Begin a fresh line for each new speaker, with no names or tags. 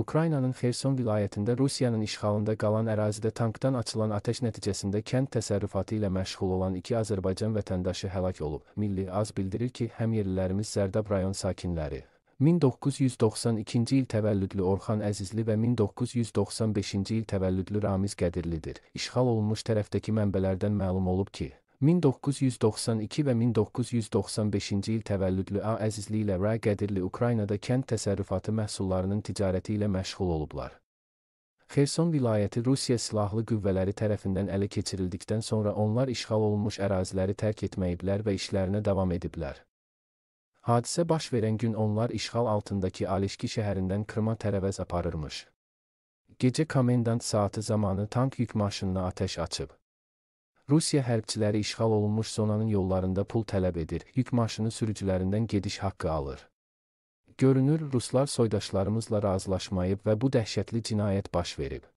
Ukraynanın Xerson vilayətində Rusiyanın işğalında qalan ərazidə tankdan açılan atəş nəticəsində kənd təsərrüfatı ilə məşğul olan iki Azərbaycan vətəndaşı həlak olub. Milli Az bildirir ki, həmyerlilərimiz Zərdab rayon sakinləri 1992-ci il təvəllüdlü Orxan Əzizli və 1995-ci il təvəllüdlü Ramiz Qədirlidir. İşğal olunmuş tərəfdəki mənbələrdən məlum olub ki, 1992 və 1995-ci il təvəllüdlü A. Əzizli ilə Ra Qədirli Ukraynada kənd təsərrüfatı məhsullarının ticarəti ilə məşğul olublar. Xerson vilayəti Rusiya silahlı qüvvələri tərəfindən ələ keçirildikdən sonra onlar işğal olunmuş əraziləri tərk etməyiblər və işlərinə davam ediblər. Hadisə baş verən gün onlar işğal altındakı Aleşki şəhərindən Krıma tərəvəz aparırmış. Gecə komendant saatı zamanı tank yük maşınına atəş açıb. Rusiya hərbçiləri işğal olunmuş zonanın yollarında pul tələb edir, yük maşını sürücülərindən gediş haqqı alır. Görünür ruslar soydaşlarımızla razılaşmayıb və bu dəhşətli cinayət baş verib.